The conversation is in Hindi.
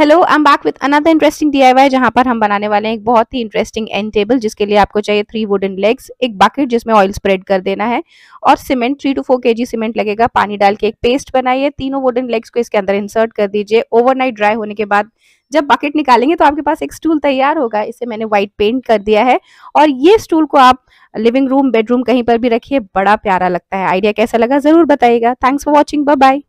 hello I am back with another interesting DIY जहां पर हम बनाने वाले हैं एक बहुत ही इंटरेस्टिंग एंड टेबल जिसके लिए आपको चाहिए थ्री वुडन लेग्स एक बकेट जिसमें ऑयल स्प्रेड कर देना है और सीमेंट थ्री टू फोर के सीमेंट लगेगा पानी डाल के एक पेस्ट बनाइए तीनों वुडन लेग्स को इसके अंदर इंसर्ट कर दीजिए ओवरनाइट ड्राई होने के बाद जब बकेट निकालेंगे तो आपके पास एक स्टूल तैयार होगा इसे मैंने व्हाइट पेंट कर दिया है और ये स्टूल को आप लिविंग रूम बेडरूम कहीं पर भी रखिए बड़ा प्यारा लगता है आइडिया कैसा लगा जरूर बताइएगा थैंक्स फॉर वॉचिंग बाय